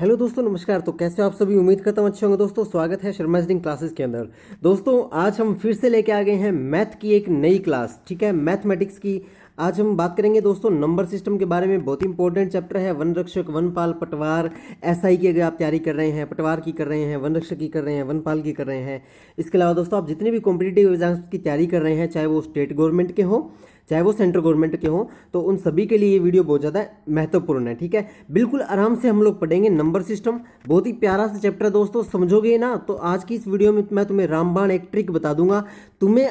hello दोस्तों नमस्कार तो कैसे आप सभी उम्मीद करता हूँ अच्छे होंगे दोस्तों स्वागत है शर्मा जी क्लासेस के अंदर दोस्तों आज हम फिर से लेके आ गए हैं मैथ की एक नई क्लास ठीक है मैथमेटिक्स की आज हम बात करेंगे दोस्तों नंबर सिस्टम के बारे में बहुत इंपॉर्टेंट चैप्टर है वन रक्षक वनपाल पटवार एसआई की अगर आप तैयारी कर रहे हैं पटवार की कर रहे हैं वन रक्षक की कर रहे हैं वनपाल की कर रहे हैं इसके अलावा दोस्तों आप जितने भी कॉम्पिटेटिव एग्जाम्स की तैयारी कर रहे हैं चाहे वो स्टेट गवर्नमेंट के हों चाहे वो सेंट्रल गवर्नमेंट के हों तो उन सभी के लिए ये वीडियो बहुत ज़्यादा महत्वपूर्ण है ठीक है बिल्कुल आराम से हम लोग पढ़ेंगे नंबर सिस्टम बहुत ही प्यारा सा चैप्टर है दोस्तों समझोगे ना तो आज की इस वीडियो में मैं तुम्हें रामबाण एक ट्रिक बता दूंगा तुम्हें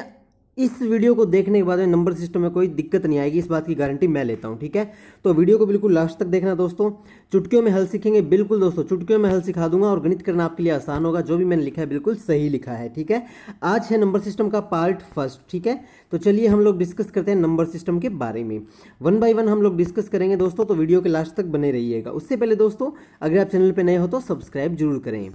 इस वीडियो को देखने के बाद में नंबर सिस्टम में कोई दिक्कत नहीं आएगी इस बात की गारंटी मैं लेता हूं ठीक है तो वीडियो को बिल्कुल लास्ट तक देखना दोस्तों चुटकियों में हल सीखेंगे बिल्कुल दोस्तों चुटकियों में हल सिखा दूंगा और गणित करना आपके लिए आसान होगा जो भी मैंने लिखा है बिल्कुल सही लिखा है ठीक है आज है नंबर सिस्टम का पार्ट फर्स्ट ठीक है तो चलिए हम लोग डिस्कस करते हैं नंबर सिस्टम के बारे में वन बाई वन हम लोग डिस्कस करेंगे दोस्तों तो वीडियो के लास्ट तक बने रहिएगा उससे पहले दोस्तों अगर आप चैनल पर नए हो तो सब्सक्राइब जरूर करें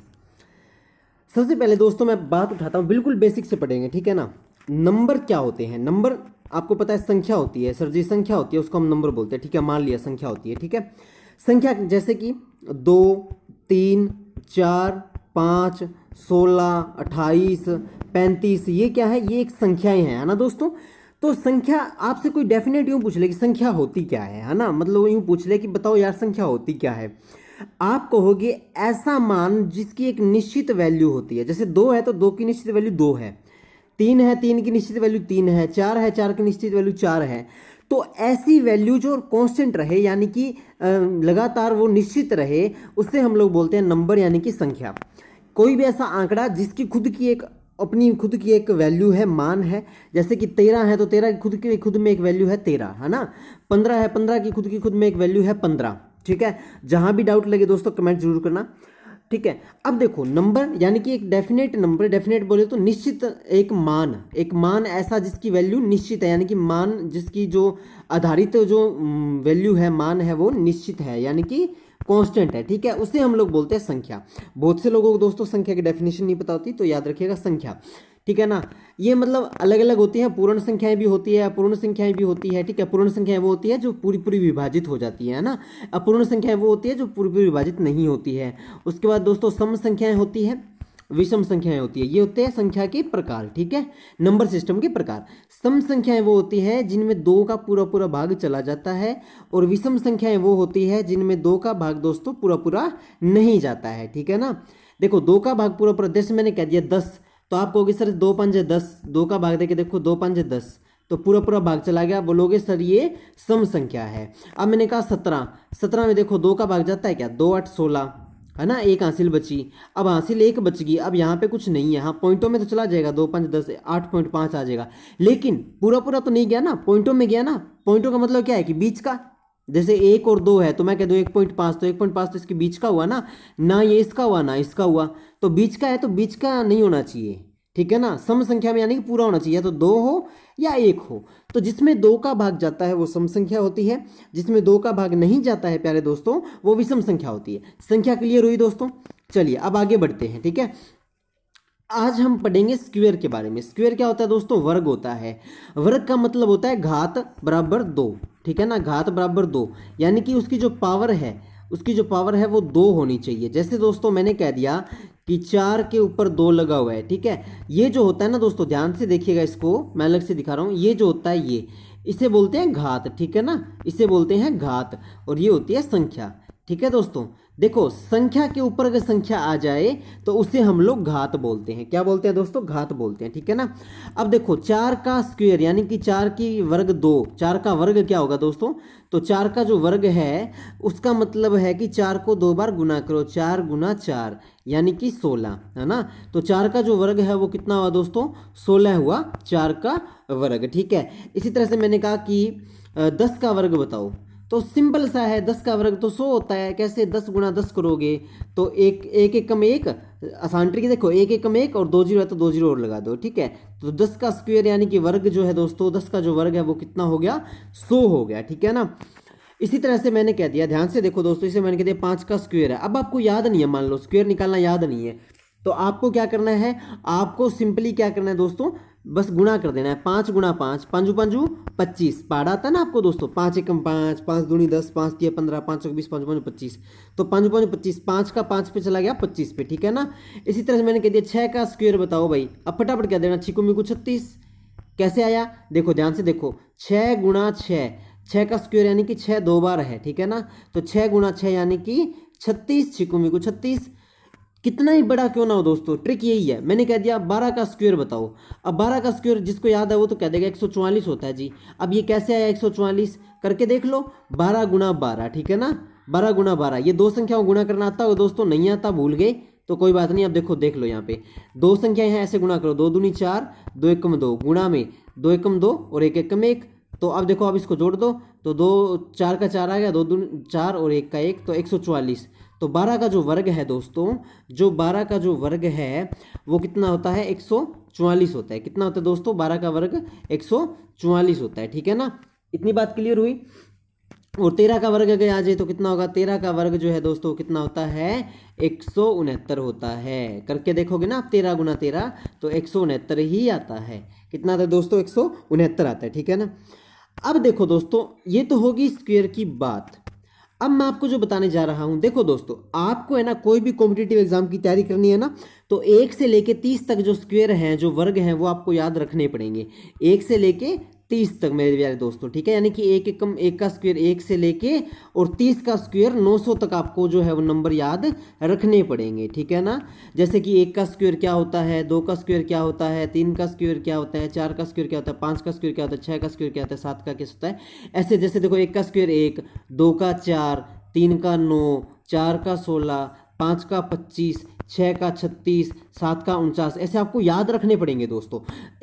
सबसे पहले दोस्तों मैं बात उठाता हूँ बिल्कुल बेसिक से पढ़ेंगे ठीक है ना नंबर क्या होते हैं नंबर आपको पता है संख्या होती है सर जी संख्या होती है उसको हम नंबर बोलते हैं ठीक है मान लिया संख्या होती है ठीक है संख्या जैसे कि दो तीन चार पाँच सोलह अट्ठाईस पैंतीस ये क्या है ये एक संख्याएं हैं है ना दोस्तों तो संख्या आपसे कोई डेफिनेट यूँ पूछ ले कि संख्या होती क्या है है ना मतलब वो यूँ पूछ ले कि बताओ यार संख्या होती क्या है आप कहोगे ऐसा मान जिसकी एक निश्चित वैल्यू होती है जैसे दो है तो दो की निश्चित वैल्यू दो है तीन है तीन की निश्चित वैल्यू तीन है चार है चार की निश्चित वैल्यू चार है तो ऐसी वैल्यू जो कांस्टेंट रहे यानी कि लगातार वो निश्चित रहे उससे हम लोग बोलते हैं नंबर यानी कि संख्या कोई भी ऐसा आंकड़ा जिसकी खुद की एक अपनी खुद की एक वैल्यू है मान है जैसे कि तेरह है तो तेरह की खुद की खुद में एक वैल्यू है तेरह है ना पंद्रह है पंद्रह की खुद की खुद में एक वैल्यू है पंद्रह ठीक है जहाँ भी डाउट लगे दोस्तों कमेंट जरूर करना ठीक है अब देखो नंबर यानी कि एक डेफिनेट नंबर डेफिनेट बोले तो निश्चित एक मान एक मान ऐसा जिसकी वैल्यू निश्चित है यानी कि मान जिसकी जो आधारित जो वैल्यू है मान है वो निश्चित है यानी कि कांस्टेंट है ठीक है उसे हम लोग बोलते हैं संख्या बहुत से लोगों को दोस्तों संख्या की डेफिनेशन नहीं पता होती तो याद रखिएगा संख्या ठीक है ना ये मतलब अलग अलग होती है पूर्ण संख्याएं भी होती है अपूर्ण संख्याएं भी होती है ठीक है पूर्ण संख्याएं वो होती है जो पूरी पूरी विभाजित हो जाती है ना अपूर्ण संख्याएं वो होती है जो पूरी पूरी विभाजित नहीं होती है उसके बाद दोस्तों सम संख्याएं होती है विषम संख्याएं होती है ये होते हैं संख्या के प्रकार ठीक है नंबर सिस्टम के प्रकार सम संख्याएं वो होती है जिनमें दो का पूरा पूरा भाग चला जाता है और विषम संख्याएं वो होती है जिनमें दो का भाग दोस्तों पूरा पूरा नहीं जाता है ठीक है ना देखो दो का भाग पूरा पूरा जैसे मैंने कह दिया दस तो आप कहोगे सर दो पंजे दस दो का भाग दे के देखो दो पंजे दस तो पूरा पूरा भाग चला गया बोलोगे सर ये सम संख्या है अब मैंने कहा सत्रह सत्रह में देखो दो का भाग जाता है क्या दो आठ सोलह है ना एक हासिल बची अब हासिल एक बच गई अब यहाँ पे कुछ नहीं है हाँ पॉइंटों में तो चला जाएगा दो पाँच दस आठ पॉइंट पाँच आ जाएगा लेकिन पूरा पूरा तो नहीं गया ना पॉइंटों में गया ना पॉइंटों का मतलब क्या है कि बीच का जैसे एक और दो है तो मैं कह दू एक पॉइंट पांच तो एक पॉइंट पांच तो इसके बीच का हुआ ना ना ये इसका हुआ ना इसका हुआ तो बीच का है तो बीच का नहीं होना चाहिए ठीक है ना सम संख्या में यानी कि पूरा होना चाहिए या तो दो हो या एक हो तो जिसमें दो का भाग जाता है वो सम संख्या होती है जिसमें दो का भाग नहीं जाता है प्यारे दोस्तों वो विषम संख्या होती है संख्या क्लियर हुई दोस्तों चलिए अब आगे बढ़ते हैं ठीक है आज हम पढ़ेंगे स्क्वेयर के बारे में स्क्वेयर क्या होता है दोस्तों वर्ग होता है वर्ग का मतलब होता है घात बराबर दो ठीक है ना घात बराबर दो यानी कि उसकी जो पावर है उसकी जो पावर है वो दो होनी चाहिए जैसे दोस्तों मैंने कह दिया कि चार के ऊपर दो लगा हुआ है ठीक है ये जो होता है ना दोस्तों ध्यान से देखिएगा इसको मैं अलग से दिखा रहा हूँ ये जो होता है ये इसे बोलते हैं घात ठीक है ना इसे बोलते हैं घात और ये होती है संख्या ठीक है दोस्तों देखो संख्या के ऊपर अगर संख्या आ जाए तो उसे हम लोग घात बोलते हैं क्या बोलते हैं दोस्तों घात बोलते हैं ठीक है ना अब देखो चार का स्क्वेयर यानी कि चार की वर्ग दो चार का वर्ग क्या होगा दोस्तों तो चार का जो वर्ग है उसका मतलब है कि चार को दो बार गुना करो चार गुना चार यानी कि सोलह है ना तो चार का जो वर्ग है वो कितना हुआ दोस्तों सोलह हुआ चार का वर्ग ठीक है इसी तरह से मैंने कहा कि दस का वर्ग बताओ तो सिंपल सा है दस का वर्ग तो सौ होता है कैसे दस गुणा दस करोगे तो एक एक एक कम एक आसान ट्रिक देखो एक एक कम एक और दो जीरो है तो दो जीरो और लगा दो ठीक है तो दस का स्क्वायर यानी कि वर्ग जो है दोस्तों दस का जो वर्ग है वो कितना हो गया सौ हो गया ठीक है ना इसी तरह से मैंने कह दिया ध्यान से देखो दोस्तों इसे मैंने कह दिया पाँच का स्क्वेयर है अब आपको याद नहीं है मान लो स्क्वेयर निकालना याद नहीं है तो आपको क्या करना है आपको सिंपली क्या करना है दोस्तों बस गुणा कर देना है पाँच गुणा पाँच पाँचू पाँचू पच्चीस आता है ना आपको दोस्तों पाँच एकम पाँच पाँच दूनी दस पाँच दिए पंद्रह पाँच सौ बीस पाँच पाँच पच्चीस तो पाँच पाँच पच्चीस पाँच का पाँच पे चला गया पच्चीस पे ठीक है ना इसी तरह से मैंने कह दिया छः का स्क्वेयर बताओ भाई अब फटाफट क्या देना छिकू मिकू छत्तीस कैसे आया देखो ध्यान से देखो छः गुणा छः छः का स्क्वेयर यानी कि छः दो बार है ठीक है ना तो छः गुणा छः यानी कि छत्तीस छिकू मिकू छत्तीस कितना ही बड़ा क्यों ना हो दोस्तों ट्रिक यही है मैंने कह दिया बारह का स्क्वायर बताओ अब बारह का स्क्वायर जिसको याद है वो तो कह देगा एक सौ चौवालीस होता है जी अब ये कैसे आया एक सौ चौवालीस करके देख लो बारह गुना बारह ठीक है ना बारह गुना बारह ये दो संख्याओं गुणा करना आता होगा दोस्तों नहीं आता भूल गए तो कोई बात नहीं अब देखो देख लो यहाँ पे दो संख्या यहाँ ऐसे गुणा करो दो दूनी चार दो एकम दो गुणा में दो एकम दो और एक एकम एक तो अब देखो अब इसको जोड़ दो तो दो चार का चार आ गया दो दूनी चार और एक का एक तो एक सौ चौवालीस तो बारह का जो वर्ग है दोस्तों जो बारह का जो वर्ग है वो कितना होता है एक होता है कितना होता है दोस्तों बारह का वर्ग एक होता है ठीक है ना इतनी बात क्लियर हुई और तेरह का वर्ग अगर आ जाए तो कितना होगा तेरह का वर्ग जो है दोस्तों कितना होता है एक होता है करके देखोगे ना आप तेरह गुना तेरह तो एक ही आता है कितना आता है दोस्तों एक आता है ठीक है ना अब देखो दोस्तों ये तो होगी स्क्वेयर की बात अब मैं आपको जो बताने जा रहा हूँ देखो दोस्तों आपको है ना कोई भी कॉम्पिटेटिव एग्जाम की तैयारी करनी है ना तो एक से लेके तीस तक जो स्क्वेयर हैं जो वर्ग हैं वो आपको याद रखने पड़ेंगे एक से लेके तीस तक मेरे प्यारे दोस्तों ठीक है यानी कि एक एक कम एक का स्क्वायर एक से लेके और तीस का स्क्वायर नौ सौ तक आपको जो है वो नंबर याद रखने पड़ेंगे ठीक है ना जैसे कि एक का स्क्वायर क्या होता है दो का स्क्वायर क्या होता है तीन का स्क्वायर क्या होता है चार का स्क्वायर क्या होता है पाँच का स्क्वायर क्या होता है छः का स्क्वायर क्या होता है सात का किस होता है ऐसे जैसे देखो एक का स्क्वायर एक दो का चार तीन का नौ चार का सोलह पाँच का पच्चीस छः का छत्तीस सात का उनचास ऐसे आपको याद रखने पड़ेंगे दोस्तों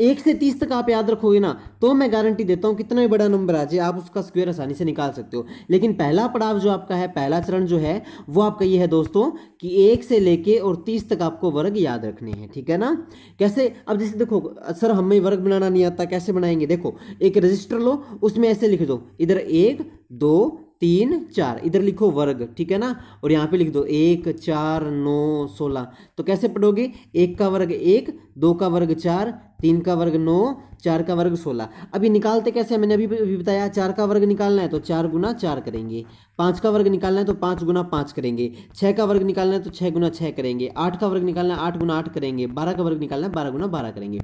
एक से तीस तक आप याद रखोगे ना तो मैं गारंटी देता हूँ कितना भी बड़ा नंबर आ जाए आप उसका स्क्वायर आसानी से निकाल सकते हो लेकिन पहला पड़ाव जो आपका है पहला चरण जो है वो आपका ये है दोस्तों कि एक से लेके और तीस तक आपको वर्ग याद रखने हैं ठीक है ना कैसे अब जैसे देखो सर हमें वर्ग बनाना नहीं आता कैसे बनाएंगे देखो एक रजिस्टर लो उसमें ऐसे लिख दो इधर एक दो तीन चार इधर लिखो वर्ग ठीक है ना और यहाँ पे लिख दो एक चार नौ सोलह तो कैसे पढ़ोगे एक का वर्ग एक दो का वर्ग चार तीन का वर्ग नौ चार का वर्ग सोलह अभी निकालते कैसे मैंने अभी अभी बताया चार का वर्ग निकालना है तो चार गुना चार करेंगे पाँच का वर्ग निकालना है तो पाँच गुना पाँच करेंगे छः का वर्ग निकालना है तो छः गुना छः करेंगे आठ का वर्ग निकालना है आठ गुना आठ करेंगे बारह का वर्ग निकालना है बारह गुना बारह करेंगे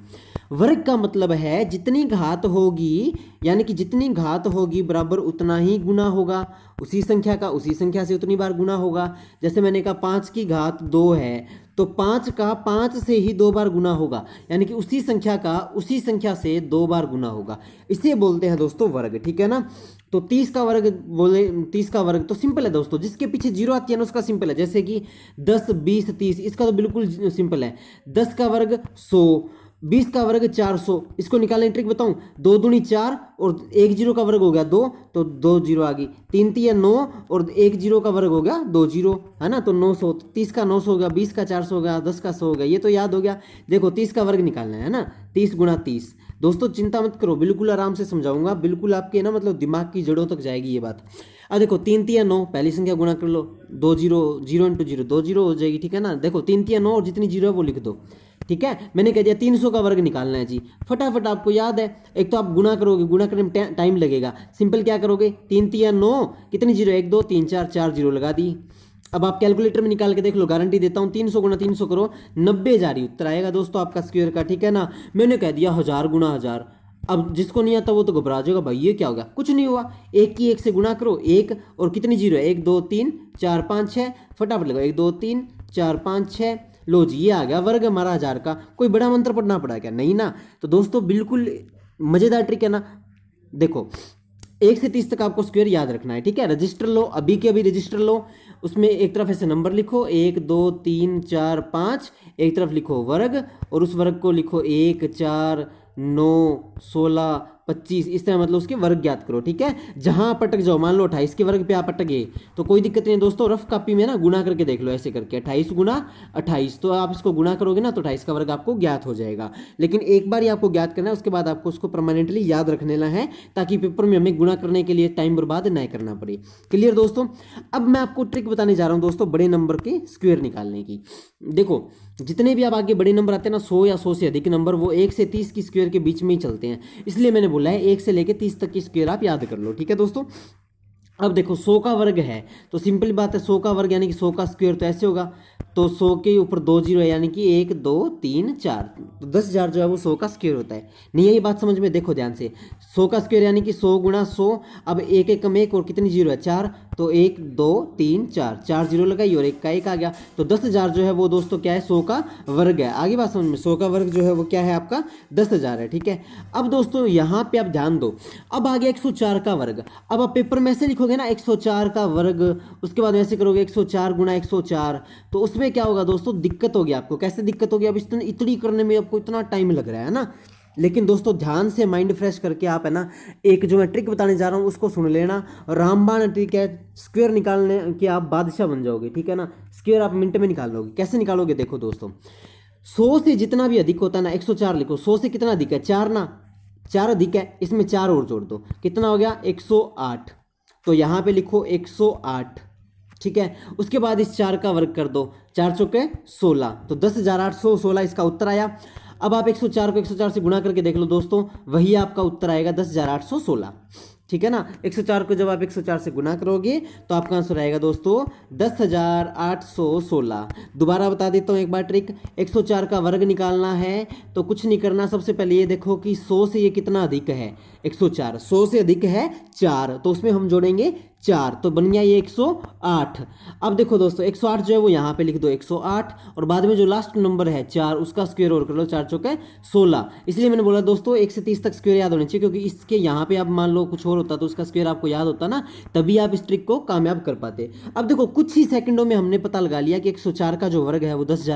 वर्ग का मतलब है जितनी घात होगी यानी कि जितनी घात होगी बराबर उतना ही गुना होगा उसी संख्या का उसी संख्या से उतनी बार गुना होगा जैसे मैंने कहा पाँच की घात दो है तो पाँच का पाँच से ही दो बार गुना होगा यानी कि उसी संख्या का उसी संख्या से दो बार गुना होगा इसे बोलते हैं दोस्तों वर्ग ठीक है ना तो तीस का वर्ग बोले तीस का वर्ग तो सिंपल है दोस्तों जिसके पीछे जीरो आती है ना उसका सिंपल है जैसे कि दस बीस तीस इसका तो बिल्कुल सिंपल है दस का वर्ग सौ बीस का वर्ग चार सौ इसको निकालने ट्रिक बताऊं दो दूनी चार और एक जीरो का वर्ग हो गया दो तो दो जीरो आ गई तीन तीन नौ और एक जीरो का वर्ग हो गया दो जीरो है ना तो नौ सौ तीस का नौ सौ हो गया बीस का चार सौ हो गया दस का सौ हो गया ये तो याद हो गया देखो तीस का वर्ग निकालना है ना तीस गुणा तीस दोस्तों चिंता मत करो बिल्कुल आराम से समझाऊंगा बिल्कुल आपके ना मतलब दिमाग की जड़ों तक जाएगी ये बात अब देखो तीन तीन नौ पहली संख्या गुणा कर लो दो जीरो जीरो इंटू जीरो दो जीरो हो जाएगी ठीक है ना देखो तीन तीन नौ और जितनी जीरो है वो लिख दो ठीक है मैंने कह दिया तीन सौ का वर्ग निकालना है जी फटाफट आपको याद है एक तो आप गुणा करोगे गुणा करने में टाइम लगेगा सिंपल क्या करोगे तीन तीन नौ कितनी जीरो एक दो तीन चार चार जीरो लगा दी अब आप कैलकुलेटर में निकाल के देख लो गारंटी देता हूँ तीन सौ गुना तीन सौ करो नब्बे हजार ही उत्तर आएगा दोस्तों आपका स्क्वेयर का ठीक है ना मैंने कह दिया हजार गुना हजार अब जिसको नहीं आता वो तो घबरा जाएगा भाई ये क्या होगा कुछ नहीं हुआ एक की एक से गुणा करो एक और कितनी जीरो है एक दो तीन चार पाँच छः फटाफट लगाओ एक दो तीन चार पाँच छः लो जी ये आ गया वर्ग हमारा हजार का कोई बड़ा मंत्र पढ़ना पड़ा क्या नहीं ना तो दोस्तों बिल्कुल मज़ेदार ट्रिक है ना देखो एक से तीस तक आपको स्क्वायर याद रखना है ठीक है रजिस्टर लो अभी के अभी रजिस्टर लो उसमें एक तरफ ऐसे नंबर लिखो एक दो तीन चार पाँच एक तरफ लिखो वर्ग और उस वर्ग को लिखो एक चार नौ सोलह पच्चीस इस तरह मतलब उसके वर्ग ज्ञात करो ठीक है जहां अटक जाओ मान लो अट्ठाईस के वर्ग पे आप अटक गए तो कोई दिक्कत नहीं है दोस्तों रफ कापी में ना गुणा करके देख लो ऐसे करके अट्ठाईस गुना अट्ठाईस तो आप इसको गुणा करोगे ना तो अट्ठाईस का वर्ग आपको ज्ञात हो जाएगा लेकिन एक बार ही आपको ज्ञात करना है उसके बाद आपको उसको परमानेंटली याद रख लेना है ताकि पेपर में हमें गुणा करने के लिए टाइम बर्बाद न करना पड़े क्लियर दोस्तों अब मैं आपको ट्रिक बताने जा रहा हूँ दोस्तों बड़े नंबर के स्क्वेयर निकालने की देखो जितने भी आप आगे बड़े नंबर आते हैं ना सौ या सौ से अधिक नंबर वो एक से तीस की स्क्वेयर के बीच में ही चलते हैं इसलिए मैंने बोला है एक से लेकर तीस तक की स्क्वेयर आप याद कर लो ठीक है दोस्तों अब देखो सौ का वर्ग है तो सिंपल बात है सो का वर्ग यानी कि सो का स्क्वायर तो ऐसे होगा तो सौ के ऊपर दो जीरो है यानी कि एक दो तीन चार तो दस हज़ार जो है वो सौ का स्क्वायर होता है नहीं यही बात समझ में देखो ध्यान से सौ का स्क्वायर यानी कि सौ गुणा सो अब एक एक कम एक और कितनी जीरो है चार तो एक दो तीन चार चार जीरो लगाई और एक का एक आ गया तो दस हज़ार जो है वो दोस्तों क्या है सो का वर्ग है आगे बात समझ में सौ का वर्ग जो है वो क्या है आपका दस हज़ार है ठीक है अब दोस्तों यहाँ पे आप ध्यान दो अब आ गया एक सौ चार का वर्ग अब आप पेपर में ऐसे लिखो देखोगे ना 104 का वर्ग उसके बाद वैसे करोगे 104 सौ चार गुना एक तो उसमें क्या होगा दोस्तों दिक्कत होगी आपको कैसे दिक्कत होगी अब इतनी इतनी करने में आपको इतना टाइम लग रहा है ना लेकिन दोस्तों ध्यान से माइंड फ्रेश करके आप है ना एक जो मैं ट्रिक बताने जा रहा हूँ उसको सुन लेना रामबाण ट्रिक है स्क्वेयर निकालने की आप बादशाह बन जाओगे ठीक है ना स्क्वेयर आप मिनट में निकाल लोगे कैसे निकालोगे देखो दोस्तों सौ से जितना भी अधिक होता है ना एक लिखो सौ से कितना अधिक है चार ना चार अधिक है इसमें चार और जोड़ दो कितना हो गया एक तो यहाँ पे लिखो 108 ठीक है उसके बाद इस चार का वर्ग कर दो चार चौके सोलह तो दस हजार आठ सौ सोलह इसका उत्तर आया अब आप 104 को 104 से गुणा करके देख लो दोस्तों वही आपका उत्तर आएगा दस हजार आठ सौ सोलह ठीक है ना 104 को जब आप 104 से गुना करोगे तो आपका आंसर आएगा दोस्तों दस हजार आठ सौ सोलह दोबारा बता देता हूँ एक बार ट्रिक 104 का वर्ग निकालना है तो कुछ नहीं करना सबसे पहले ये देखो कि 100 से ये कितना अधिक है 104 100 से अधिक है चार तो उसमें हम जोड़ेंगे चार तो बन गया ये 108 अब देखो दोस्तों 108 जो है वो यहाँ पे लिख दो 108 और बाद में जो लास्ट नंबर है चार उसका स्क्वेयर और कर लो चार चौके सोलह इसलिए मैंने बोला दोस्तों एक से तीस तक स्क्वेयर याद होने चाहिए क्योंकि इसके यहाँ पे आप मान लो कुछ और होता तो उसका स्क्वेयर आपको याद होता ना तभी आप इस ट्रिक को कामयाब कर पाते अब देखो कुछ ही सेकंडों में हमने पता लगा लिया कि एक का जो वर्ग है वो दस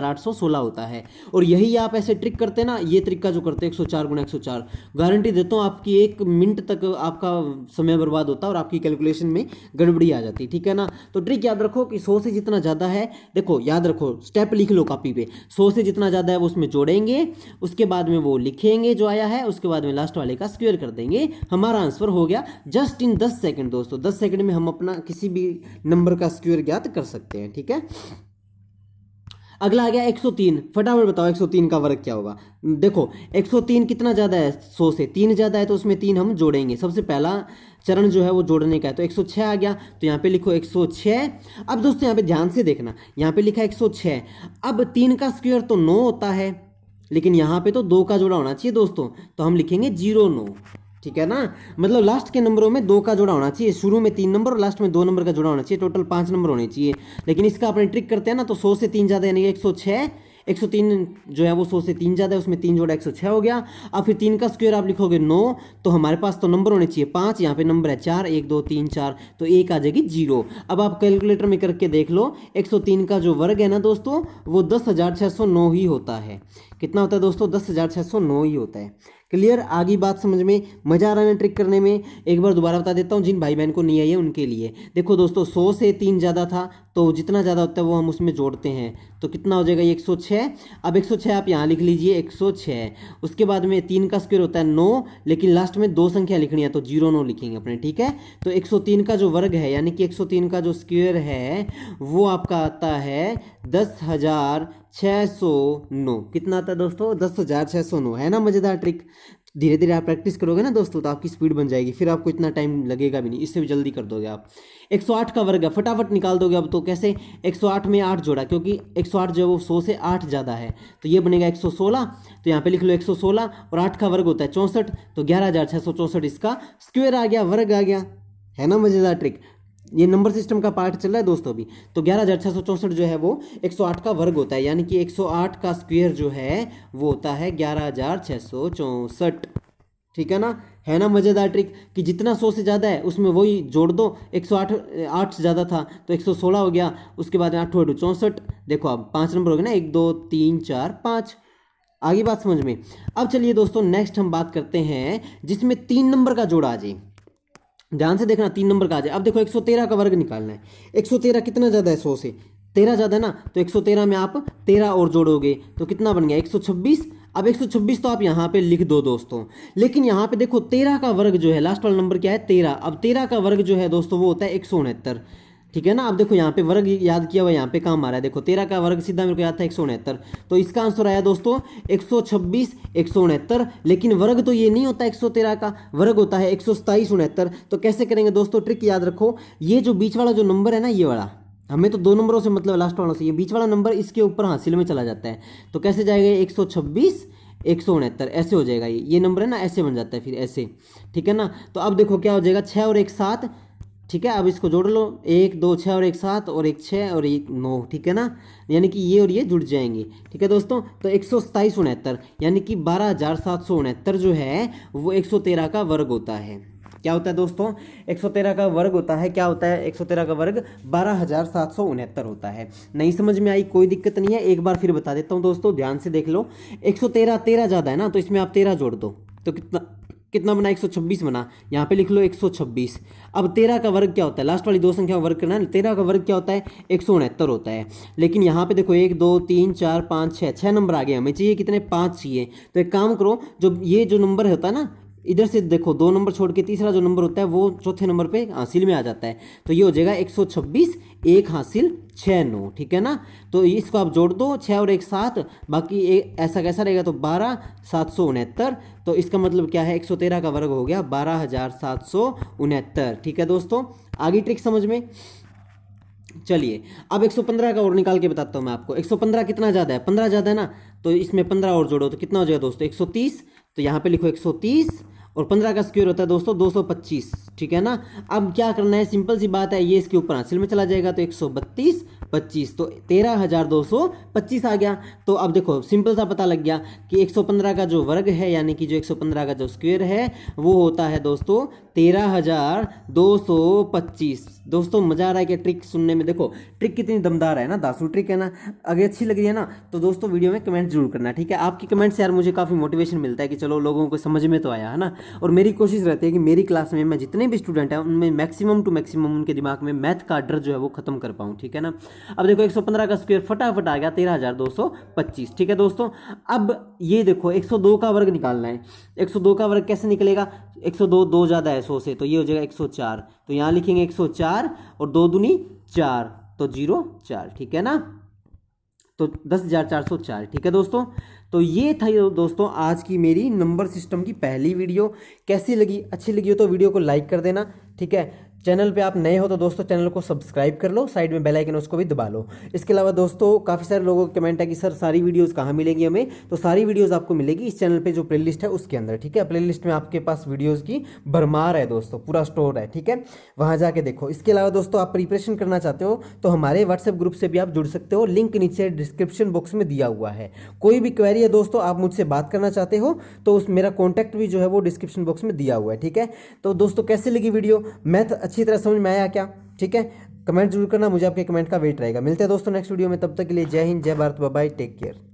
होता है और यही आप ऐसे ट्रिक करते ना ये तरीका जो करते एक सौ चार गुना एक सौ चार गारंटी देता हूँ आपकी एक मिनट तक आपका समय बर्बाद होता और आपकी कैलकुलेशन में गड़बड़ी आ जाती है ठीक है ना तो ट्रिक याद रखो कि सौ से जितना ज़्यादा है देखो याद रखो स्टेप लिख लो कॉपी पे सौ से जितना ज़्यादा है वो उसमें जोड़ेंगे उसके बाद में वो लिखेंगे जो आया है उसके बाद में लास्ट वाले का स्क्वेयर कर देंगे हमारा आंसर हो गया जस्ट इन दस सेकेंड दोस्तों दस सेकेंड में हम अपना किसी भी नंबर का स्क्वेयर ज्ञात कर सकते हैं ठीक है अगला आ गया 103 फटाफट बताओ 103 का वर्ग क्या होगा देखो 103 कितना ज़्यादा है 100 से तीन ज़्यादा है तो उसमें तीन हम जोड़ेंगे सबसे पहला चरण जो है वो जोड़ने का है तो 106 आ गया तो यहाँ पे लिखो 106 अब दोस्तों यहाँ पे ध्यान से देखना यहाँ पे लिखा है अब तीन का स्क्वेयर तो नौ होता है लेकिन यहाँ पे तो दो का जोड़ा होना चाहिए दोस्तों तो हम लिखेंगे जीरो नौ ठीक है ना मतलब लास्ट के नंबरों में दो का जोड़ा होना चाहिए शुरू में तीन नंबर और लास्ट में दो नंबर का जोड़ा होना चाहिए टोटल पांच नंबर होने चाहिए लेकिन इसका अपने ट्रिक करते हैं ना तो सौ से तीन ज़्यादा यानी एक सौ छह एक सौ तीन जो है वो सौ से तीन ज़्यादा है उसमें तीन जोड़ा एक सौ छह हो गया अब फिर तीन का स्क्वायर आप लिखोगे नौ तो हमारे पास तो नंबर होने चाहिए पांच यहाँ पे नंबर है चार एक दो तीन चार तो एक आ जाएगी जीरो अब आप कैलकुलेटर में करके देख लो एक सौ तीन का जो वर्ग है ना दोस्तों वो दस हज़ार छह सौ नौ ही होता है कितना होता है दोस्तों दस हज़ार छह सौ नौ ही होता है क्लियर आगे बात समझ में मज़ा आ रहा है ट्रिक करने में एक बार दोबारा बता देता हूँ जिन भाई बहन को नहीं आई है उनके लिए देखो दोस्तों सौ से तीन ज़्यादा था तो जितना ज़्यादा होता है वो हम उसमें जोड़ते हैं तो कितना हो जाएगा ये 106 अब 106 आप यहाँ लिख लीजिए 106 उसके बाद में तीन का स्क्वेयर होता है नौ लेकिन लास्ट में दो संख्या लिखनी है तो जीरो नौ लिखेंगे अपने ठीक है तो 103 का जो वर्ग है यानी कि 103 का जो स्क्वायर है वो आपका आता है दस हज़ार छः सौ नौ कितना आता है दोस्तों दस हज़ार छः सौ नौ है ना मज़ेदार ट्रिक धीरे धीरे आप प्रैक्टिस करोगे ना दोस्तों तो आपकी स्पीड बन जाएगी फिर आपको इतना टाइम लगेगा भी नहीं इससे भी जल्दी कर दोगे आप 108 का वर्ग है फटाफट निकाल दोगे अब तो कैसे 108 में आठ जोड़ा क्योंकि 108 जो है वो सौ से आठ ज़्यादा है तो ये बनेगा 116 तो यहाँ पे लिख लो 116 और आठ का वर्ग होता है चौंसठ तो ग्यारह इसका स्क्वेयर आ गया वर्ग आ गया है ना मज़ेदार ट्रिक ये नंबर सिस्टम का पार्ट चल रहा है दोस्तों अभी तो ग्यारह हज़ार छः सौ चौंसठ जो है वो एक सौ आठ का वर्ग होता है यानी कि एक सौ आठ का स्क्वेयर जो है वो होता है ग्यारह हज़ार छः सौ चौंसठ ठीक है ना है ना मज़ेदार ट्रिक कि जितना सौ से ज़्यादा है उसमें वही जोड़ दो एक सौ आठ आठ से ज़्यादा था तो एक सौ सोलह हो गया उसके बाद आठ आठ चौंसठ देखो अब पाँच नंबर हो गया ना एक दो तीन चार पाँच आगे बात समझ में अब चलिए दोस्तों नेक्स्ट हम बात करते हैं जिसमें तीन नंबर का जोड़ा आ जाए ध्यान से देखना तीन नंबर का आ जाए अब देखो 113 का वर्ग निकालना है 113 कितना ज़्यादा है सौ से तेरह ज़्यादा है ना तो 113 में आप तेरह और जोड़ोगे तो कितना बन गया 126 अब 126 तो आप यहाँ पे लिख दो दोस्तों लेकिन यहाँ पे देखो तेरह का वर्ग जो है लास्ट वाला नंबर क्या है 13 अब 13 का वर्ग जो है दोस्तों वो होता है एक ठीक है ना आप देखो यहाँ पे वर्ग याद किया हुआ यहाँ पे काम आ रहा है देखो तेरह का वर्ग सीधा मेरे को याद था एक सौ उनहत्तर तो इसका आंसर आया दोस्तों एक सौ छब्बीस एक सौ उनहत्तर लेकिन वर्ग तो ये नहीं होता एक सौ तेरह का वर्ग होता है एक सौ सताईस उनहत्तर तो कैसे करेंगे दोस्तों ट्रिक याद रखो ये जो बीच वाला जो नंबर है ना ये वाला हमें तो दो नंबरों से मतलब लास्ट वालों से ये बीच वाला नंबर इसके ऊपर हासिल में चला जाता है तो कैसे जाएगा एक सौ छब्बीस एक सौ उनहत्तर ऐसे हो जाएगा ये ये नंबर है ना ऐसे बन जाता है फिर ऐसे ठीक है ना तो अब देखो क्या हो जाएगा छः और एक सात ठीक है अब इसको जोड़ लो एक दो छः और एक सात और एक छः और एक नौ ठीक है ना यानी कि ये और ये जुड़ जाएंगे ठीक है दोस्तों तो एक सौ सताईस उनहत्तर यानी कि बारह हज़ार सात सौ उनहत्तर जो है वो एक सौ तेरह का वर्ग होता है क्या होता है दोस्तों एक सौ तेरह का वर्ग होता है क्या होता है एक सौ तेरह का वर्ग बारह हजार सात सौ उनहत्तर होता है नहीं समझ में आई कोई दिक्कत नहीं है एक बार फिर बता देता हूँ दोस्तों ध्यान से देख लो एक सौ तेरह तेरह ज़्यादा है ना तो इसमें आप तेरह जोड़ दो तो कितना कितना बना 126 बना यहाँ पे लिख लो 126 अब तेरह का वर्ग क्या होता है लास्ट वाली दो संख्या का वर्ग करना है तेरह का वर्ग क्या होता है एक होता है लेकिन यहाँ पे देखो एक दो तीन चार पाँच छः छः नंबर आ गए हमें चाहिए कितने पाँच चाहिए तो एक काम करो जो ये जो नंबर होता है ना इधर से देखो दो नंबर छोड़ के तीसरा जो नंबर होता है वो चौथे नंबर पे हासिल में आ जाता है तो ये हो जाएगा 126 एक हासिल छः नौ ठीक है ना तो इसको आप जोड़ दो छः और एक सात बाकी एक ऐसा कैसा रहेगा तो बारह सात सौ उनहत्तर तो इसका मतलब क्या है एक सौ तेरह का वर्ग हो गया बारह हजार सात सौ उनहत्तर ठीक है दोस्तों आगे ट्रिक समझ में चलिए अब 115 का और निकाल के बताता हूँ मैं आपको 115 कितना ज़्यादा है 15 ज़्यादा है ना तो इसमें 15 और जोड़ो तो कितना हो जाएगा दोस्तों 130 तो यहाँ पे लिखो 130 और 15 का स्क्वायर होता है दोस्तों 225 ठीक है ना अब क्या करना है सिंपल सी बात है ये इसके ऊपर हासिल में चला जाएगा तो 132 25 तो 13,225 आ गया तो अब देखो सिंपल सा पता लग गया कि 115 का जो वर्ग है यानी कि जो 115 का जो स्क्वायर है वो होता है दोस्तों पच्चीस दोस्तों मज़ा आ रहा है क्या ट्रिक सुनने में देखो ट्रिक कितनी दमदार है ना दासू ट्रिक है ना अगर अच्छी लग रही है ना तो दोस्तों वीडियो में कमेंट जरूर करना ठीक है आपकी कमेंट्स यार मुझे काफ़ी मोटिवेशन मिलता है कि चलो लोगों को समझ में तो आया है ना और मेरी कोशिश रहती है कि मेरी क्लास में मैं जितने भी स्टूडेंट हैं उनमें मैक्सिमम टू मैक्सिमम उनके दिमाग में मैथ का डर जो है वो खत्म कर पाऊँ ठीक है ना अब देखो एक का स्क्वेयर फटाफट आ गया तेरह ठीक है दोस्तों अब ये देखो एक का वर्ग निकालना है एक का वर्ग कैसे निकलेगा एक दो ज़्यादा है सौ से तो ये हो जाएगा एक तो यहाँ लिखेंगे 104 और दो दुनी चार तो जीरो चार ठीक है ना तो दस हजार चार सौ चार ठीक है दोस्तों तो ये था दोस्तों आज की मेरी नंबर सिस्टम की पहली वीडियो कैसी लगी अच्छी लगी हो तो वीडियो को लाइक कर देना ठीक है चैनल पे आप नए हो तो दोस्तों चैनल को सब्सक्राइब कर लो साइड में बेल आइकन उसको भी दबा लो इसके अलावा दोस्तों काफ़ी सारे लोगों के कमेंट है कि सर सारी वीडियोस कहाँ मिलेंगी हमें तो सारी वीडियोस आपको मिलेगी इस चैनल पे जो प्लेलिस्ट है उसके अंदर ठीक है प्लेलिस्ट में आपके पास वीडियोज़ की भरमार है दोस्तों पूरा स्टोर है ठीक है वहाँ जाके देखो इसके अलावा दोस्तों आप प्रिपरेशन करना चाहते हो तो हमारे व्हाट्सएप ग्रुप से भी आप जुड़ सकते हो लिंक नीचे डिस्क्रिप्शन बॉक्स में दिया हुआ है कोई भी क्वेरी है दोस्तों आप मुझसे बात करना चाहते हो तो उस मेरा कॉन्टैक्ट भी जो है वो डिस्क्रिप्शन बॉक्स में दिया हुआ है ठीक है तो दोस्तों कैसे लगी वीडियो मैथ तो अच्छा अच्छी तरह समझ में आया क्या ठीक है कमेंट जरूर करना मुझे आपके कमेंट का वेट रहेगा मिलते हैं दोस्तों नेक्स्ट वीडियो में तब तक के लिए जय हिंद जय भारत बाय टेक केयर